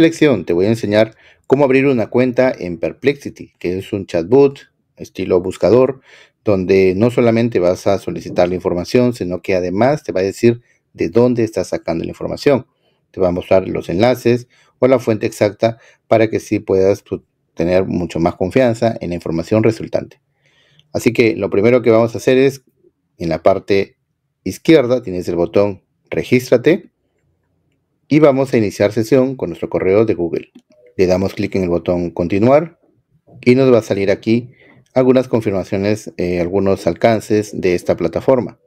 lección te voy a enseñar cómo abrir una cuenta en Perplexity, que es un chatbot estilo buscador, donde no solamente vas a solicitar la información, sino que además te va a decir de dónde estás sacando la información. Te va a mostrar los enlaces o la fuente exacta para que sí puedas pues, tener mucho más confianza en la información resultante. Así que lo primero que vamos a hacer es, en la parte izquierda tienes el botón Regístrate y vamos a iniciar sesión con nuestro correo de Google. Le damos clic en el botón continuar y nos va a salir aquí algunas confirmaciones, eh, algunos alcances de esta plataforma.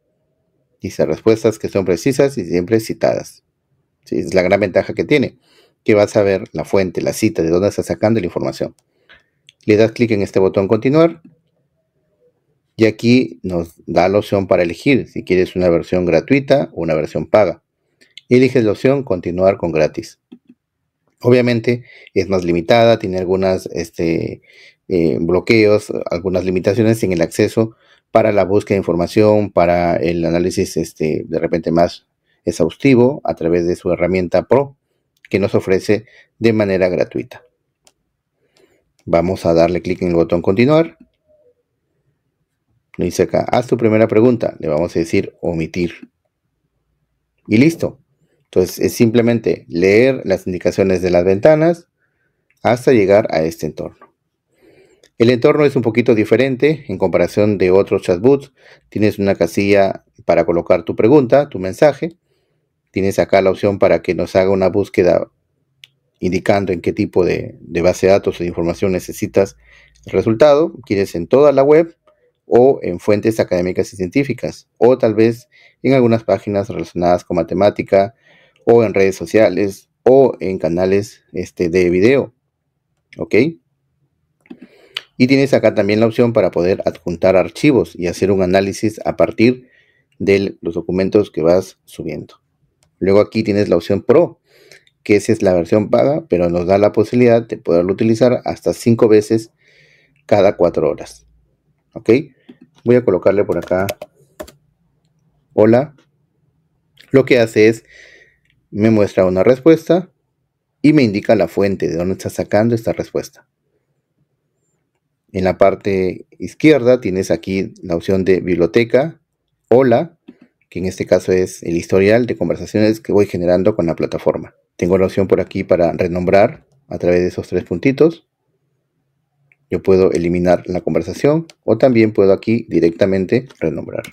Dice respuestas que son precisas y siempre citadas. es la gran ventaja que tiene, que vas a ver la fuente, la cita, de dónde está sacando la información. Le das clic en este botón continuar y aquí nos da la opción para elegir si quieres una versión gratuita o una versión paga elige la opción continuar con gratis. Obviamente es más limitada, tiene algunos este, eh, bloqueos, algunas limitaciones en el acceso para la búsqueda de información, para el análisis este, de repente más exhaustivo a través de su herramienta Pro que nos ofrece de manera gratuita. Vamos a darle clic en el botón continuar. No dice acá, haz tu primera pregunta. Le vamos a decir omitir. Y listo. Entonces es simplemente leer las indicaciones de las ventanas hasta llegar a este entorno. El entorno es un poquito diferente en comparación de otros chatbots. Tienes una casilla para colocar tu pregunta, tu mensaje. Tienes acá la opción para que nos haga una búsqueda indicando en qué tipo de, base de datos o de información necesitas el resultado. Quieres en toda la web o en fuentes académicas y científicas, o tal vez en algunas páginas relacionadas con matemática, o en redes sociales o en canales este, de video. ¿Ok? Y tienes acá también la opción para poder adjuntar archivos y hacer un análisis a partir de los documentos que vas subiendo. Luego aquí tienes la opción Pro, que esa es la versión paga, pero nos da la posibilidad de poderlo utilizar hasta cinco veces cada cuatro horas. ¿Ok? Voy a colocarle por acá. Hola. Lo que hace es me muestra una respuesta y me indica la fuente de dónde está sacando esta respuesta. En la parte izquierda tienes aquí la opción de biblioteca, hola, que en este caso es el historial de conversaciones que voy generando con la plataforma. Tengo la opción por aquí para renombrar a través de esos tres puntitos. Yo puedo eliminar la conversación o también puedo aquí directamente renombrar.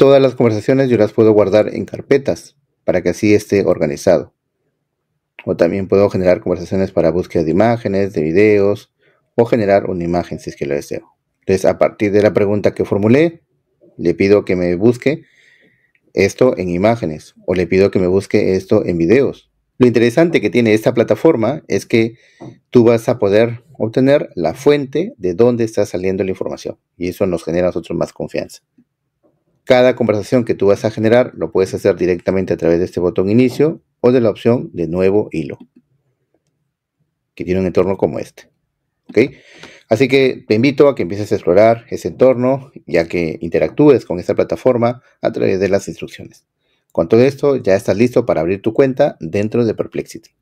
Todas las conversaciones yo las puedo guardar en carpetas para que así esté organizado. O también puedo generar conversaciones para búsqueda de imágenes, de videos o generar una imagen si es que lo deseo. Entonces, a partir de la pregunta que formulé, le pido que me busque esto en imágenes o le pido que me busque esto en videos. Lo interesante que tiene esta plataforma es que tú vas a poder obtener la fuente de dónde está saliendo la información y eso nos genera a nosotros más confianza. Cada conversación que tú vas a generar lo puedes hacer directamente a través de este botón inicio o de la opción de nuevo hilo, que tiene un entorno como este. Así que te invito a que empieces a explorar ese entorno, ya que interactúes con esta plataforma a través de las instrucciones. Con todo esto, ya estás listo para abrir tu cuenta dentro de Perplexity.